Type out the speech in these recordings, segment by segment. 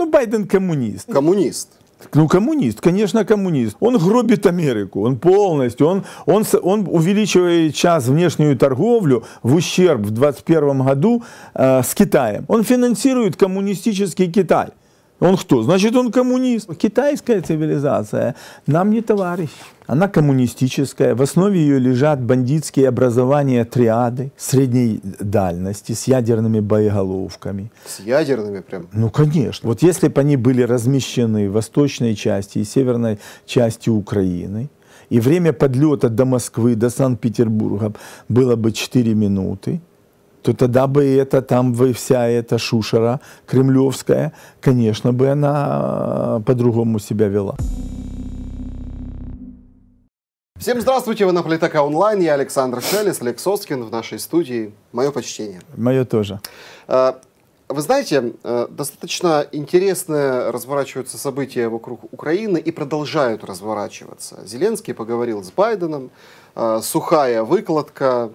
Ну, Байден коммунист. Коммунист. Ну, коммунист, конечно, коммунист. Он гробит Америку, он полностью, он, он, он увеличивает сейчас внешнюю торговлю в ущерб в 2021 году э, с Китаем. Он финансирует коммунистический Китай. Он кто? Значит, он коммунист. Китайская цивилизация нам не товарищ. Она коммунистическая. В основе ее лежат бандитские образования триады средней дальности с ядерными боеголовками. С ядерными прям? Ну, конечно. Вот если бы они были размещены в восточной части и северной части Украины, и время подлета до Москвы, до Санкт-Петербурга было бы 4 минуты, то тогда бы это там бы вся эта шушера кремлевская, конечно бы она э, по-другому себя вела. Всем здравствуйте, вы на Политака онлайн, я Александр Шелес, Лексоскин в нашей студии. Мое почтение. Мое тоже. Э, вы знаете, э, достаточно интересно разворачиваются события вокруг Украины и продолжают разворачиваться. Зеленский поговорил с Байденом, сухая выкладка,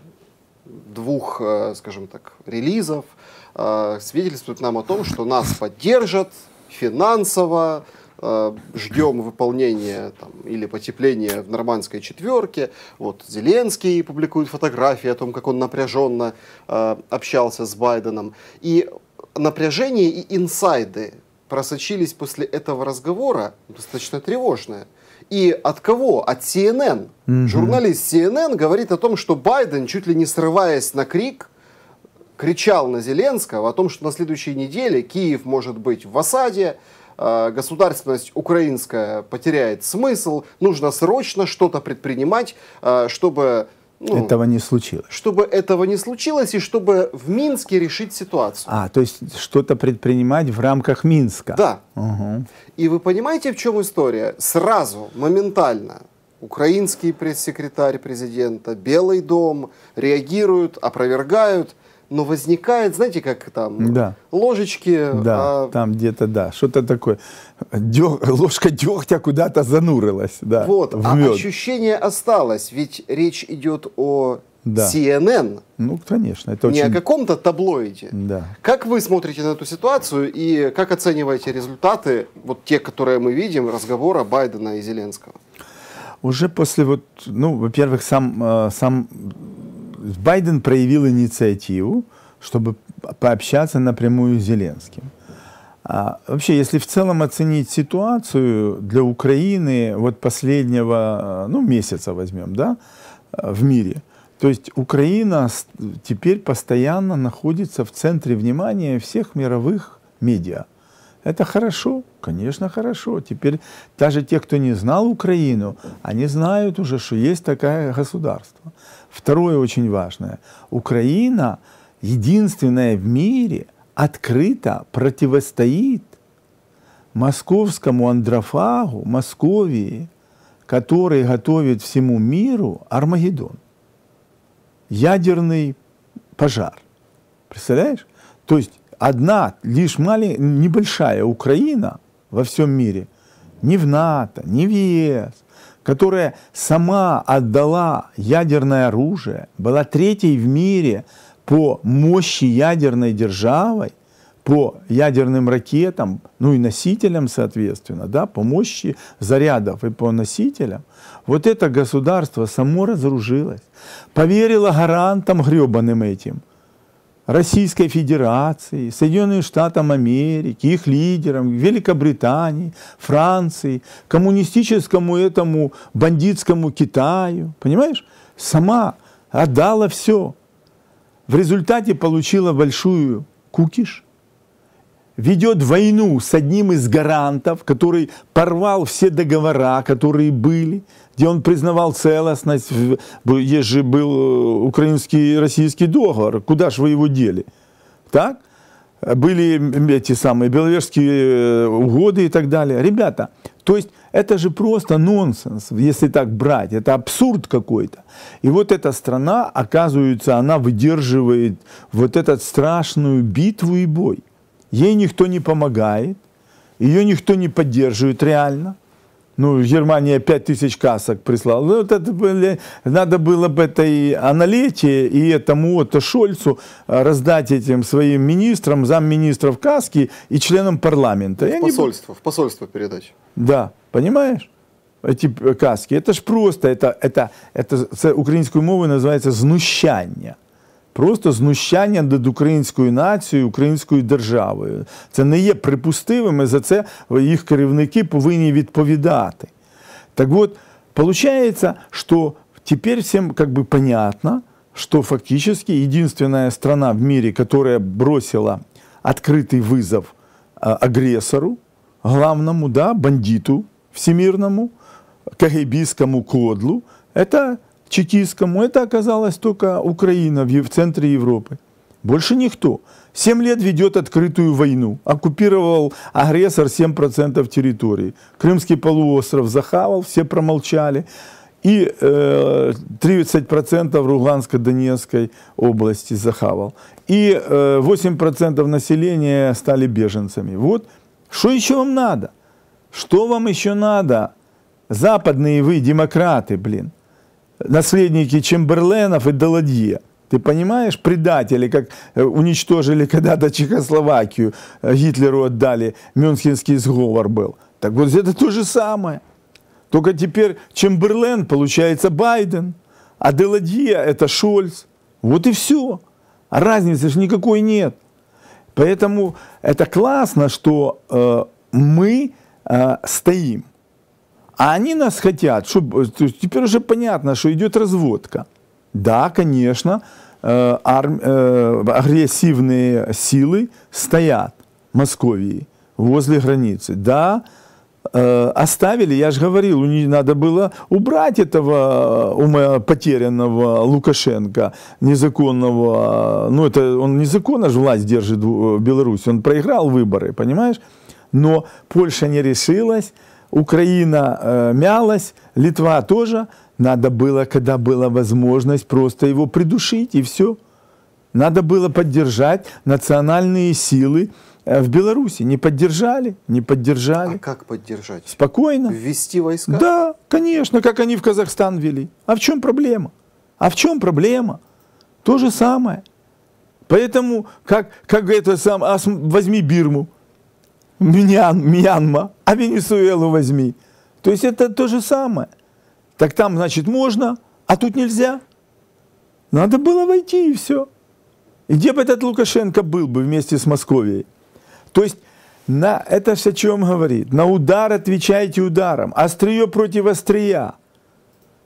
двух, э, скажем так, релизов э, свидетельствует нам о том, что нас поддержат финансово, э, ждем выполнения там, или потепления в нормандской четверке. Вот Зеленский публикует фотографии о том, как он напряженно общался с Байденом. И напряжение и инсайды просочились после этого разговора, достаточно тревожное. И от кого? От CNN. mm Журналист CNN говорит о том, что Байден, чуть ли не срываясь на крик, кричал на Зеленского о том, что на следующей неделе Киев может быть в осаде, а, государственность украинская потеряет смысл, нужно срочно что-то предпринимать, а, чтобы ну, этого не случилось. Чтобы этого не случилось и чтобы в Минске решить ситуацию. А, то есть что-то предпринимать в рамках Минска. Да. Угу. И вы понимаете, в чем история? Сразу, моментально украинский пресс-секретарь президента, Белый дом реагируют, опровергают – но возникает, знаете, как там да. ложечки. Да, а... там где-то, да, что-то такое. Дё... Ложка дегтя куда-то занурилась, да. Вот, а ощущение осталось, ведь речь идет о да. CNN. Ну, конечно. Это очень не о каком-то таблоиде. Да. Как вы смотрите на эту ситуацию и как оцениваете результаты, вот те, которые мы видим, разговора Байдена и Зеленского? Уже после вот, ну, во-первых, сам, э, сам Байден проявил инициативу, чтобы пообщаться напрямую с Зеленским. А вообще, если в целом оценить ситуацию для Украины вот последнего ну, месяца возьмем, да, в мире, то есть Украина теперь постоянно находится в центре внимания всех мировых медиа. Это хорошо, конечно, хорошо. Теперь даже те, кто не знал Украину, они знают уже, что есть такое государство. Второе очень важное. Украина единственная в мире открыто противостоит московскому андрофагу, Московии, который готовит всему миру Армагеддон. Ядерный пожар. Представляешь? То есть одна лишь маленькая, небольшая Украина во всем мире, ни в НАТО, ни в ЕС, которая сама отдала ядерное оружие, была третьей в мире по мощи ядерной державой, по ядерным ракетам, ну и носителям, соответственно, да, по мощи зарядов и по носителям, вот это государство само разоружилось, поверило гарантам гребаным этим – Российской Федерации, Соединенным Штатам Америки, их лидерам, Великобритании, Франции, коммунистическому этому бандитскому Китаю, понимаешь? Сама отдала все. В результате получила большую кукиш, ведет войну с одним из гарантов, который порвал все договора, которые были, где он признавал целостность, есть же был э, украинский российский договор, куда же вы его дели? Так? Были эти самые беловежские э, угоды и так далее. Ребята, то есть это же просто нонсенс, если так брать, это абсурд какой-то. И вот эта страна, оказывается, она выдерживает вот эту страшную битву и бой ей никто не помогает, ее никто не поддерживает реально. Ну, Германия 5 тысяч касок прислала. Ну, вот это, блин, надо было бы этой и и этому вот Шольцу а, раздать этим своим министрам, замминистров каски и членам парламента. В посольство, не... в посольство передать. Да, понимаешь? Эти э, каски. Это ж просто, это, это, это, это украинскую мову называется знущание. Просто знущання над українською нацією, українською державою. Це не є припустивим, і за це їх керівники повинні відповідати. Так от, виходить, що тепер всім как бы, понятно, что фактически единственная страна в мире, которая бросила открытый вызов агрессору, главному, да, бандиту всемирному, кагибийскому кодлу, это Чекистскому, это оказалась только Украина в центре Европы. Больше никто. Семь лет ведет открытую войну. Оккупировал агрессор 7% территории. Крымский полуостров захавал, все промолчали. И э, 30% Руганской-Донецкой области захавал. И э, 8% населения стали беженцами. Вот, что еще вам надо? Что вам еще надо? Западные вы, демократы, блин наследники Чемберленов и Даладье. Ты понимаешь, предатели, как э, уничтожили когда-то Чехословакию, э, Гитлеру отдали, Мюнхенский сговор был. Так вот это то же самое. Только теперь Чемберлен, получается, Байден, а Деладье – это Шольц. Вот и все. А разницы же никакой нет. Поэтому это классно, что э, мы э, стоим. А они нас хотят, чтобы, теперь уже понятно, что идет разводка. Да, конечно, э, арм, э, агрессивные силы стоят в Московии возле границы. Да, э, оставили, я же говорил, у них надо было убрать этого э, ума потерянного Лукашенко, незаконного, ну это он незаконно же власть держит в э, Беларуси, он проиграл выборы, понимаешь? Но Польша не решилась, Украина э, мялась, Литва тоже. Надо было, когда была возможность, просто его придушить и все. Надо было поддержать национальные силы э, в Беларуси. Не поддержали, не поддержали. А как поддержать? Спокойно. Ввести войска? Да, конечно, как они в Казахстан вели. А в чем проблема? А в чем проблема? То же самое. Поэтому, как, как это сам, а возьми Бирму. Мьян, Мьянма, а Венесуэлу возьми. То есть это то же самое. Так там, значит, можно, а тут нельзя. Надо было войти и все. И где бы этот Лукашенко был бы вместе с Московией? То есть на, это же о чем говорит. На удар отвечайте ударом. Острие против острия.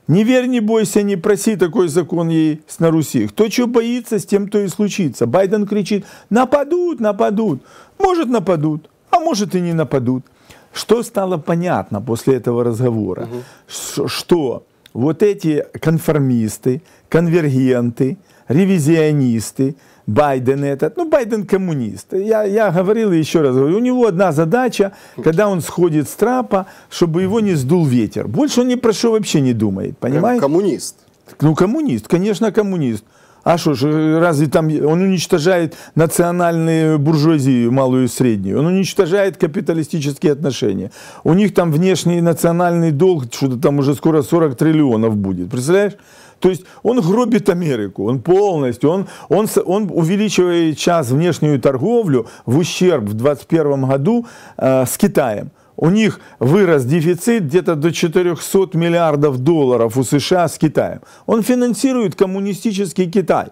Не верь, не бойся, не проси, такой закон ей на Руси. Кто чего боится, с тем то и случится. Байден кричит, нападут, нападут. Может, нападут может и не нападут. Что стало понятно после этого разговора? Угу. Что вот эти конформисты, конвергенты, ревизионисты, Байден этот, ну Байден коммунист. Я, я говорил еще раз говорю, у него одна задача, хм. когда он сходит с трапа, чтобы его не сдул ветер. Больше он ни про что вообще не думает, понимаешь? Прям коммунист. Ну коммунист, конечно коммунист. А что ж, разве там... Он уничтожает национальные буржуазию, малую и среднюю. Он уничтожает капиталистические отношения. У них там внешний национальный долг, что-то там уже скоро 40 триллионов будет. Представляешь? То есть он гробит Америку, он полностью, он, он, он увеличивает сейчас внешнюю торговлю в ущерб в 2021 году э, с Китаем у них вырос дефицит где-то до 400 миллиардов долларов у США с Китаем. Он финансирует коммунистический Китай.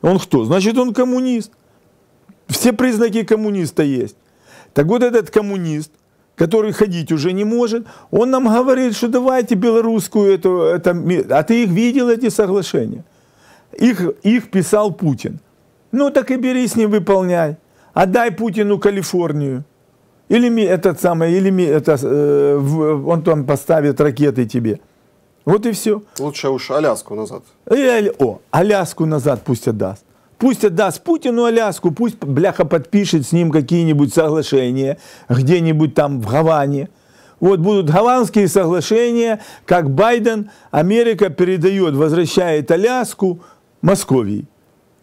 Он кто? Значит, он коммунист. Все признаки коммуниста есть. Так вот этот коммунист, который ходить уже не может, он нам говорит, что давайте белорусскую эту... эту а ты их видел, эти соглашения? Их, их писал Путин. Ну так и бери с ним, выполняй. Отдай а Путину Калифорнию. Или ми этот самый, или ми это, э, он там поставит ракеты тебе. Вот и все. Лучше уж Аляску назад. Или, о, Аляску назад пусть отдаст. Пусть отдаст Путину Аляску, пусть бляха подпишет с ним какие-нибудь соглашения где-нибудь там в Гаване. Вот будут гаванские соглашения, как Байден, Америка передает, возвращает Аляску Московии.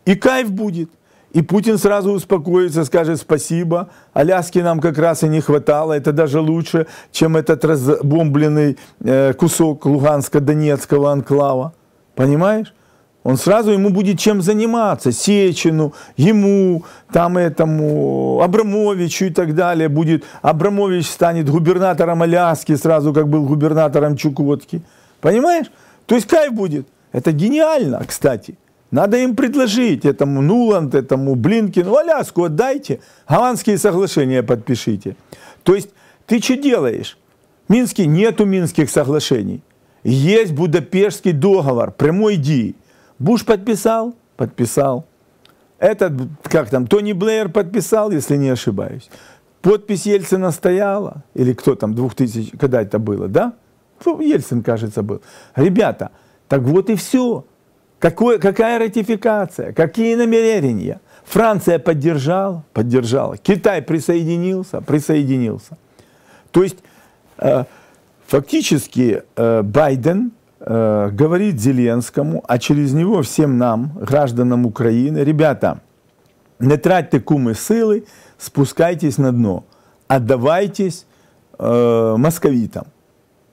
И кайф будет. И Путин сразу успокоится, скажет спасибо. Аляски нам как раз и не хватало. Это даже лучше, чем этот разбомбленный э, кусок Луганско-Донецкого анклава. Понимаешь? Он сразу ему будет чем заниматься, Сечину, ему, там этому, Абрамовичу и так далее будет. Абрамович станет губернатором Аляски сразу, как был губернатором Чукотки. Понимаешь? То есть кайф будет. Это гениально, кстати. Надо им предложить, этому Нуланд, этому Блинкину, Аляску отдайте, голландские соглашения подпишите. То есть ты что делаешь? Минске нету Минских соглашений. Есть Будапештский договор прямой Ди. Буш подписал? Подписал. Этот, как там, Тони Блэр подписал, если не ошибаюсь. Подпись Ельцина стояла, или кто там, 2000, когда это было, да? Ну, Ельцин, кажется, был. Ребята, так вот и все. Какое, какая ратификация? Какие намерения? Франция поддержала? Поддержала. Китай присоединился? Присоединился. То есть э, фактически э, Байден э, говорит Зеленскому, а через него всем нам, гражданам Украины, ребята, не тратьте кумы силы, спускайтесь на дно, отдавайтесь э, московитам.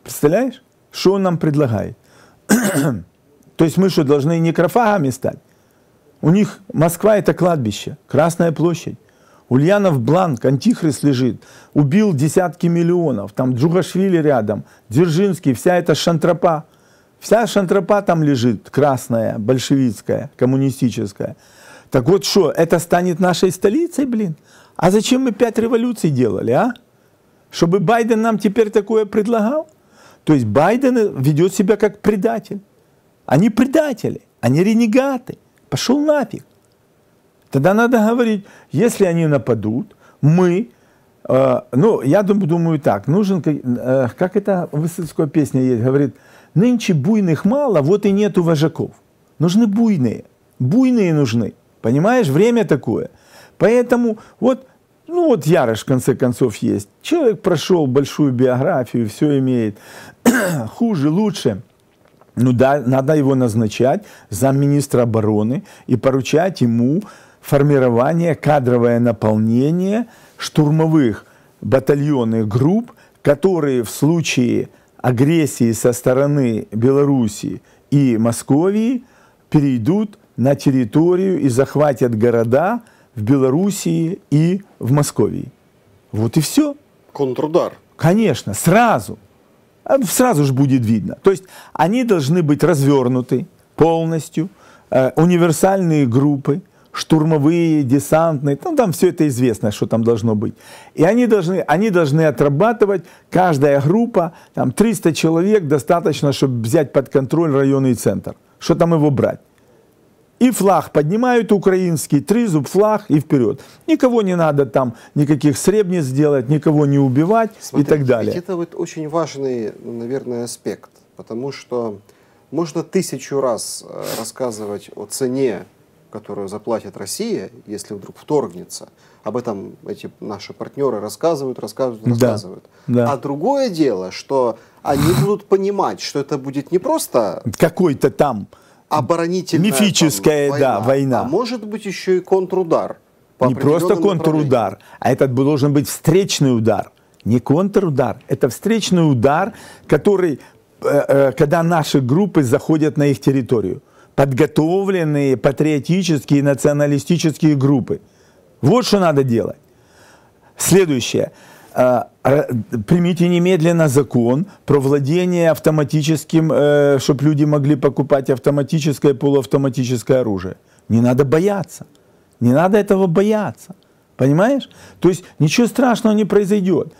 Представляешь, что он нам предлагает? То есть мы что, должны некрофагами стать? У них Москва – это кладбище, Красная площадь. Ульянов Бланк, антихрист лежит, убил десятки миллионов, там Джугашвили рядом, Дзержинский, вся эта шантропа. Вся шантропа там лежит, красная, большевистская, коммунистическая. Так вот что, это станет нашей столицей, блин? А зачем мы пять революций делали, а? Чтобы Байден нам теперь такое предлагал? То есть Байден ведет себя как предатель. Они предатели, они ренегаты. Пошел нафиг. Тогда надо говорить, если они нападут, мы, э, ну, я думаю, думаю так, нужен, э, как это Высоцкая песня есть, говорит, нынче буйных мало, вот и нету вожаков. Нужны буйные, буйные нужны, понимаешь, время такое. Поэтому вот, ну вот Ярыш, в конце концов, есть. Человек прошел большую биографию, все имеет, хуже, лучше – ну да, надо его назначать замминистра обороны и поручать ему формирование, кадровое наполнение штурмовых батальонных групп, которые в случае агрессии со стороны Белоруссии и Московии перейдут на территорию и захватят города в Белоруссии и в Московии. Вот и все. Контрудар. Конечно, сразу. Э, сразу же будет видно. То есть они должны быть развернуты полностью, э, универсальные группы, штурмовые, десантные, ну, там все это известно, что там должно быть. И они должны, они должны отрабатывать, каждая группа, там 300 человек достаточно, чтобы взять под контроль районный центр. Что там его брать? и флаг поднимают украинский, три зуб флаг и вперед. Никого не надо там, никаких сребниц сделать, никого не убивать Смотрите, и так далее. это вот очень важный, наверное, аспект, потому что можно тысячу раз э, рассказывать о цене, которую заплатит Россия, если вдруг вторгнется. Об этом эти наши партнеры рассказывают, рассказывают, рассказывают. Да, да. А другое дело, что они будут понимать, что это будет не просто... Какой-то там оборонительная мифическая там, война, да, война, а может быть еще и контрудар. не просто контрудар, а этот должен быть встречный удар. Не контрудар, это встречный удар, который, э, э, когда наши группы заходят на их территорию. Подготовленные патриотические и националистические группы. Вот что надо делать. Следующее. Э, примите немедленно закон про владение автоматическим, э, чтобы люди могли покупать автоматическое и полуавтоматическое оружие. Не надо бояться. Не надо этого бояться. Понимаешь? То есть ничего страшного не произойдет.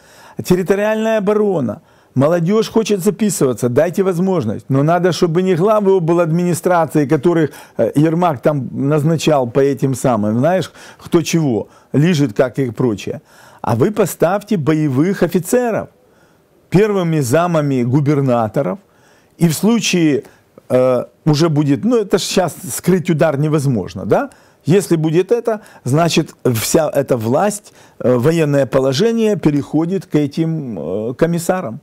Территориальная оборона. Молодежь хочет записываться, дайте возможность. Но надо, чтобы не главы был администрации, которых э, Ермак там назначал по этим самым, знаешь, кто чего, лежит как и прочее а вы поставьте боевых офицеров первыми замами губернаторов, и в случае э, уже будет, ну это сейчас скрыть удар невозможно, да? Если будет это, значит вся эта власть, э, военное положение переходит к этим э, комиссарам.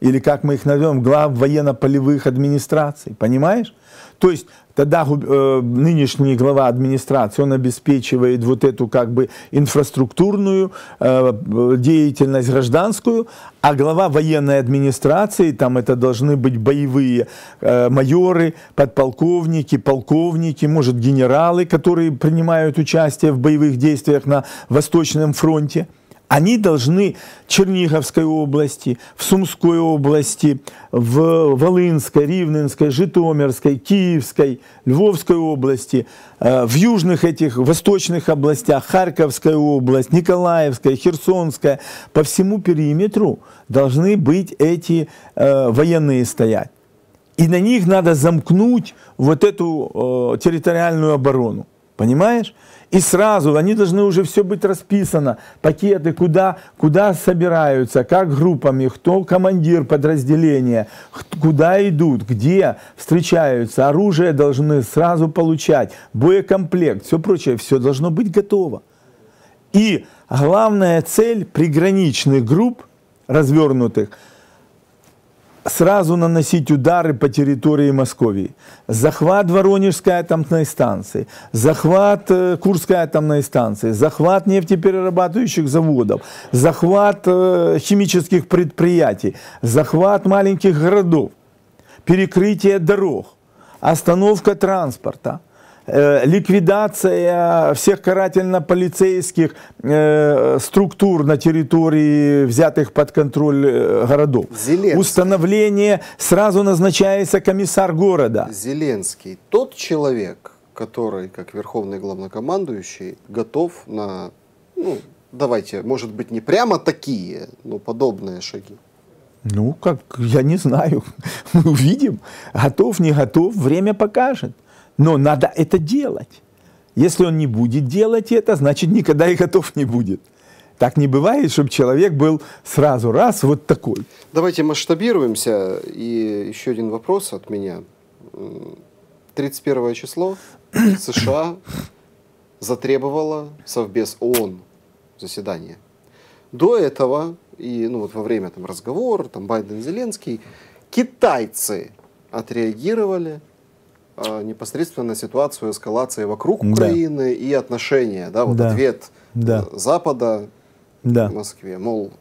Или как мы их назовем, глав военно-полевых администраций, понимаешь? То есть тогда э, нынешний глава администрации, он обеспечивает вот эту как бы инфраструктурную э, деятельность гражданскую, а глава военной администрации, там это должны быть боевые э, майоры, подполковники, полковники, может генералы, которые принимают участие в боевых действиях на Восточном фронте – они должны в Черниговской области, в Сумской области, в Волынской, Ривненской, Житомирской, Киевской, Львовской области, э, в южных этих восточных областях, Харьковская область, Николаевская, Херсонская, по всему периметру должны быть эти э, военные стоять. И на них надо замкнуть вот эту э, территориальную оборону. Понимаешь? И сразу они должны уже все быть расписано. Пакеты, куда, куда собираются, как группами, кто командир подразделения, куда идут, где встречаются, оружие должны сразу получать, боекомплект, все прочее, все должно быть готово. И главная цель приграничных групп развернутых – сразу наносить удары по территории Москвы, Захват Воронежской атомной станции, захват э, Курской атомной станции, захват нефтеперерабатывающих заводов, захват э, химических предприятий, захват маленьких городов, перекрытие дорог, остановка транспорта – Э, ликвидация всех карательно-полицейских э, структур на территории взятых под контроль э, городов. Зеленский. Установление, сразу назначается комиссар города. Зеленский, тот человек, который, как верховный главнокомандующий, готов на, ну, давайте, может быть, не прямо такие, но подобные шаги. Ну, как, я не знаю. Мы увидим. Готов, не готов, время покажет. Но надо это делать. Если он не будет делать это, значит никогда и готов не будет. Так не бывает, чтобы человек был сразу раз вот такой. Давайте масштабируемся. И еще один вопрос от меня. 31 число США затребовала Совбез ООН заседание. До этого, и ну, вот во время там, разговора, там, Байден-Зеленский, китайцы отреагировали Э, непосредственно ситуацию эскалации вокруг Украины да. и отношения, да, вот да. ответ да. Э, Запада да. в Москве, мол,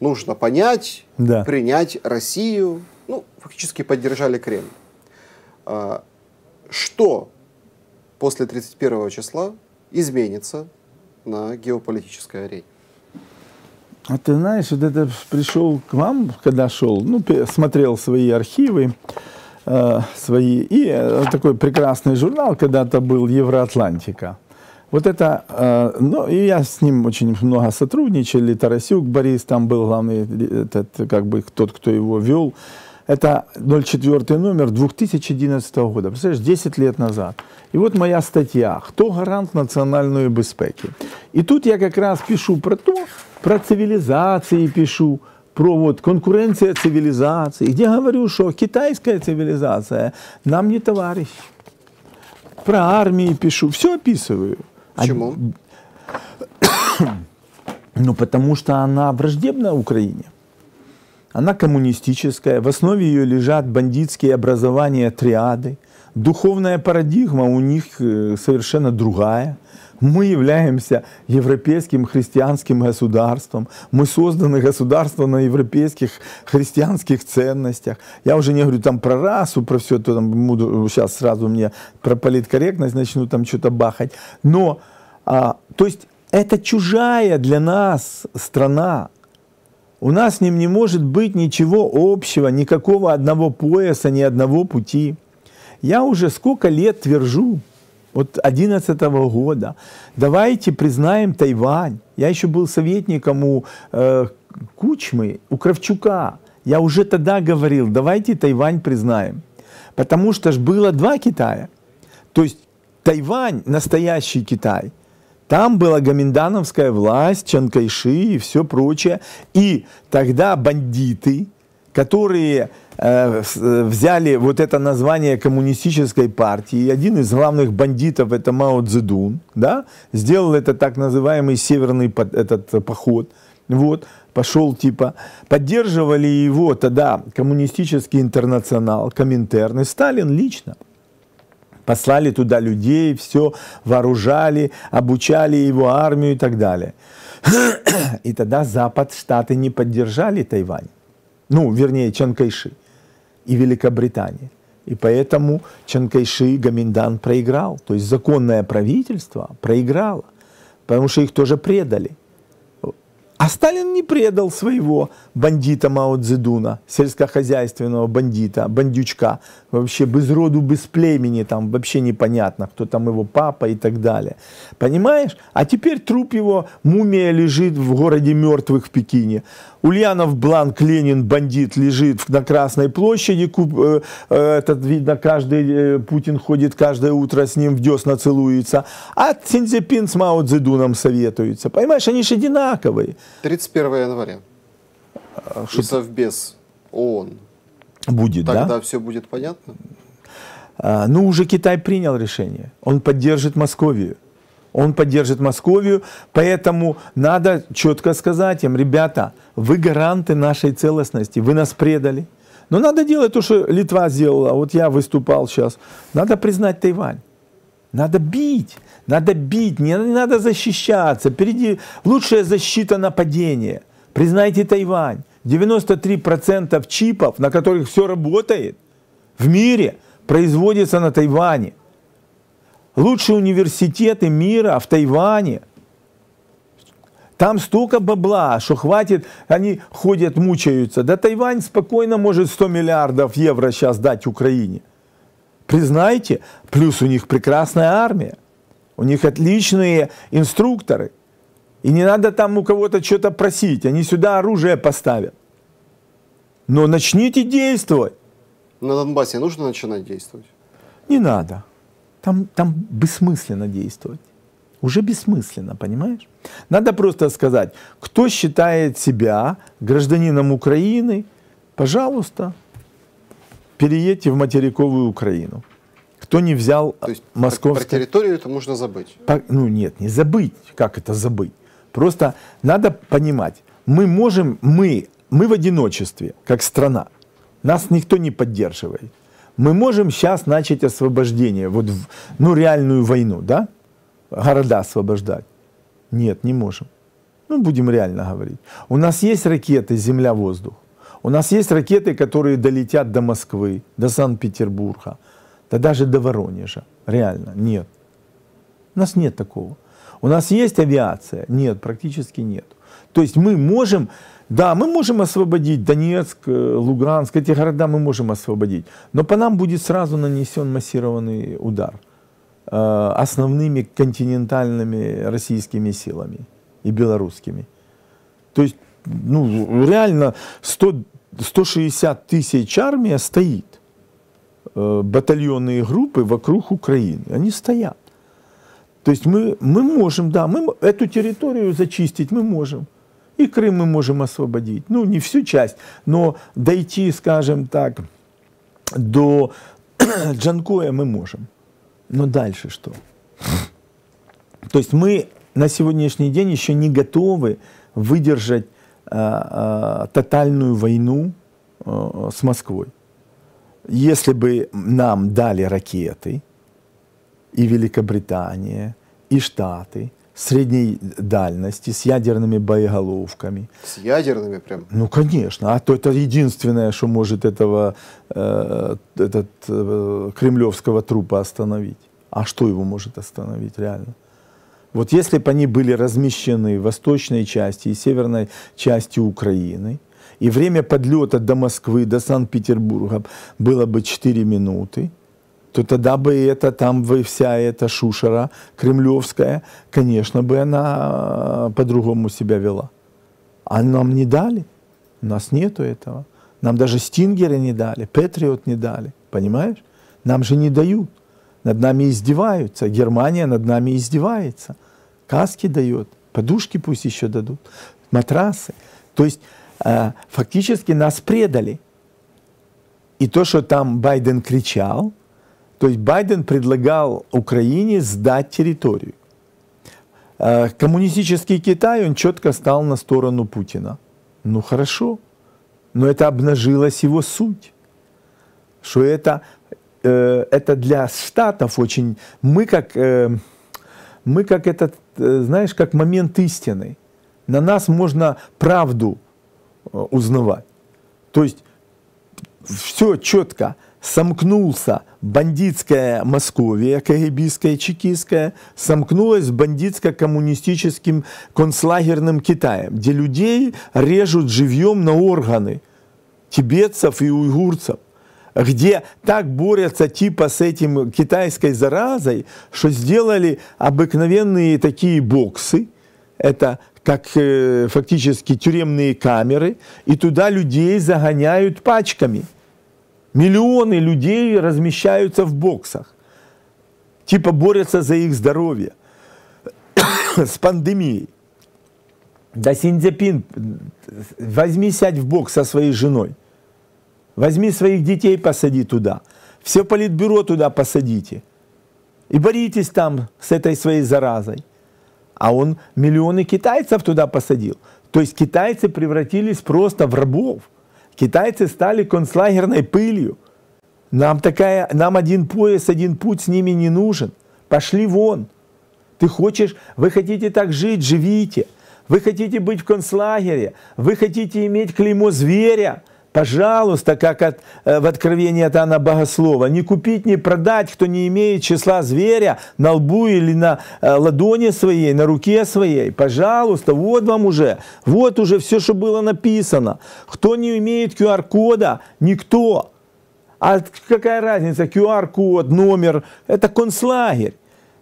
нужно понять, да. принять Россию, ну, фактически поддержали Кремль. А, что после 31 числа изменится на геополитической арене? А ты знаешь, вот это пришел к вам, когда шел, ну, смотрел свои архивы, Э, свои. И э, такой прекрасный журнал когда-то был «Евроатлантика». Вот это, э, ну, и я с ним очень много сотрудничал сотрудничали. Тарасюк Борис там был главный, этот, как бы тот, кто его вел. Это 04 номер 2011 года, представляешь, 10 лет назад. И вот моя статья «Кто гарант национальной безпеки?». И тут я как раз пишу про то, про цивилизации пишу, про вот конкуренция цивилизаций. Я говорю, что китайская цивилизация нам не товарищ. Про армии пишу, все описываю. Почему? А ну, потому что она враждебна Украине. Она коммунистическая, в основе ее лежат бандитские образования, триады. Духовная парадигма у них э, совершенно другая – мы являемся европейским христианским государством. Мы созданы государством на европейских христианских ценностях. Я уже не говорю там про расу, про все, то там сейчас сразу мне про политкорректность начну там что-то бахать. Но, а, то есть, это чужая для нас страна. У нас с ним не может быть ничего общего, никакого одного пояса, ни одного пути. Я уже сколько лет твержу, вот 11 года. Давайте признаем Тайвань. Я еще был советником у э, Кучмы, у Кравчука. Я уже тогда говорил, давайте Тайвань признаем. Потому что ж было два Китая. То есть Тайвань, настоящий Китай, там была гоминдановская власть, Чанкайши и все прочее. И тогда бандиты, которые э, э, взяли вот это название коммунистической партии, один из главных бандитов это Мао Цзэдун, да, сделал это так называемый северный под, этот поход, вот, пошел типа, поддерживали его тогда коммунистический интернационал, Коминтерн и Сталин лично. Послали туда людей, все, вооружали, обучали его армию и так далее. И тогда Запад, Штаты не поддержали Тайвань ну, вернее, Чан Кайши и Великобритании. И поэтому Чан Кайши Гаминдан проиграл. То есть законное правительство проиграло, потому что их тоже предали. А Сталин не предал своего бандита Мао Цзэдуна, сельскохозяйственного бандита, бандючка, вообще без роду, без племени, там вообще непонятно, кто там его папа и так далее. Понимаешь? А теперь труп его, мумия лежит в городе мертвых в Пекине. Ульянов Бланк, Ленин, бандит, лежит на Красной площади. Куб э, э, этот, видно, каждый, э, Путин ходит каждое утро с ним в десна целуется. А Цинзепин с Мао Цзэдуном советуется. Понимаешь, они же одинаковые. 31 января. А, Что И Совбез ООН. Будет, Тогда да? Тогда все будет понятно? А, ну, уже Китай принял решение. Он поддержит Московию он поддержит Московию, поэтому надо четко сказать им, ребята, вы гаранты нашей целостности, вы нас предали. Но надо делать то, что Литва сделала, вот я выступал сейчас, надо признать Тайвань. Надо бить, надо бить, не, надо защищаться. Впереди лучшая защита нападения. Признайте Тайвань. 93% чипов, на которых все работает в мире, производится на Тайване лучшие университеты мира в Тайване. Там столько бабла, что хватит, они ходят, мучаются. Да Тайвань спокойно может 100 миллиардов евро сейчас дать Украине. Признайте, плюс у них прекрасная армия, у них отличные инструкторы. И не надо там у кого-то что-то просить, они сюда оружие поставят. Но начните действовать. На Донбассе нужно начинать действовать? Не надо. Там, там бессмысленно действовать. Уже бессмысленно, понимаешь? Надо просто сказать, кто считает себя гражданином Украины, пожалуйста, переедьте в материковую Украину. Кто не взял э, То есть московский... Про территорию это можно забыть? По... Ну нет, не забыть. Как это забыть? Просто надо понимать, мы можем, мы, мы в одиночестве, как страна. Нас никто не поддерживает мы можем сейчас начать освобождение, вот, ну, реальную войну, да? Города освобождать. Нет, не можем. Ну, будем реально говорить. У нас есть ракеты «Земля-воздух». У нас есть ракеты, которые долетят до Москвы, до Санкт-Петербурга, да даже до Воронежа. Реально, нет. У нас нет такого. У нас есть авиация? Нет, практически нет. То есть мы можем да, мы можем освободить Донецк, э, Луганск, эти города мы можем освободить, но по нам будет сразу нанесен массированный удар э, основными континентальными российскими силами и белорусскими. То есть, ну, реально 100, 160 тысяч армия стоит, э, батальонные группы вокруг Украины, они стоят. То есть мы, мы можем, да, мы эту территорию зачистить мы можем. И Крым мы можем освободить. Ну, не всю часть, но дойти, скажем так, до Джанкоя мы можем. Но дальше что? То есть мы на сегодняшний день еще не готовы выдержать а, тотальную войну а, с Москвой. Если бы нам дали ракеты и Великобритания, и Штаты – средней дальности, с ядерными боеголовками. С ядерными прям? Ну, конечно. А то это единственное, что может этого э, этот, э, кремлевского трупа остановить. А что его может остановить реально? Вот если бы они были размещены в восточной части и северной части Украины, и время подлета до Москвы, до Санкт-Петербурга было бы 4 минуты, то тогда бы это там бы вся эта шушера кремлевская, конечно бы она э, по-другому себя вела. А нам не дали. У нас нету этого. Нам даже Стингеры не дали, Патриот не дали. Понимаешь? Нам же не дают. Над нами издеваются. Германия над нами издевается. Каски дает. Подушки пусть еще дадут. Матрасы. То есть э, фактически нас предали. И то, что там Байден кричал – то есть Байден предлагал Украине сдать территорию. Э, коммунистический Китай, он четко стал на сторону Путина. Ну хорошо, но это обнажилась его суть. Что это, э, это для Штатов очень... Мы как, э, мы как этот, знаешь, как момент истины. На нас можно правду узнавать. То есть все четко сомкнулся бандитская Московия, КГБистская, чекистская, сомкнулась с бандитско-коммунистическим концлагерным Китаем, где людей режут живьем на органы тибетцев и уйгурцев где так борются типа с этим китайской заразой, что сделали обыкновенные такие боксы, это как э, фактически тюремные камеры, и туда людей загоняют пачками – Миллионы людей размещаются в боксах. Типа борются за их здоровье с пандемией. Да Синдзепин, возьми сядь в бокс со своей женой. Возьми своих детей, посади туда. Все политбюро туда посадите. И боритесь там с этой своей заразой. А он миллионы китайцев туда посадил. То есть китайцы превратились просто в рабов. Китайцы стали концлагерной пылью. Нам, такая, нам один пояс, один путь с ними не нужен. Пошли вон. Ты хочешь, вы хотите так жить, живите. Вы хотите быть в концлагере, вы хотите иметь клеймо зверя, Пожалуйста, как от, э, в Откровении от Анна Богослова, не купить, не продать, кто не имеет числа зверя на лбу или на э, ладони своей, на руке своей. Пожалуйста, вот вам уже, вот уже все, что было написано. Кто не имеет QR-кода, никто. А какая разница, QR-код, номер, это концлагерь.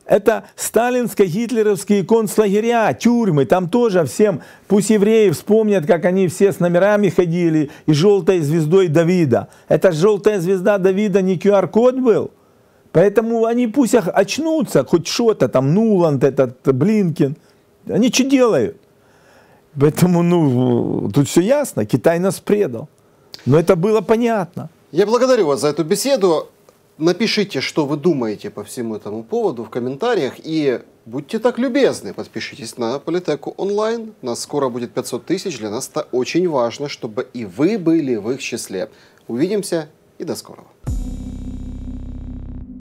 Это сталинско-гитлеровские концлагеря, тюрьмы. Там тоже всем, пусть евреи вспомнят, как они все с номерами ходили и желтой звездой Давида. Это желтая звезда Давида не QR-код был. Поэтому они пусть очнутся, хоть что-то, там Нуланд этот, Блинкин. Они что делают? Поэтому, ну, тут все ясно, Китай нас предал. Но это было понятно. Я благодарю вас за эту беседу. Напишите, что вы думаете по всему этому поводу в комментариях и будьте так любезны, подпишитесь на Политеку онлайн. Нас скоро будет 500 тысяч, для нас это очень важно, чтобы и вы были в их числе. Увидимся и до скорого.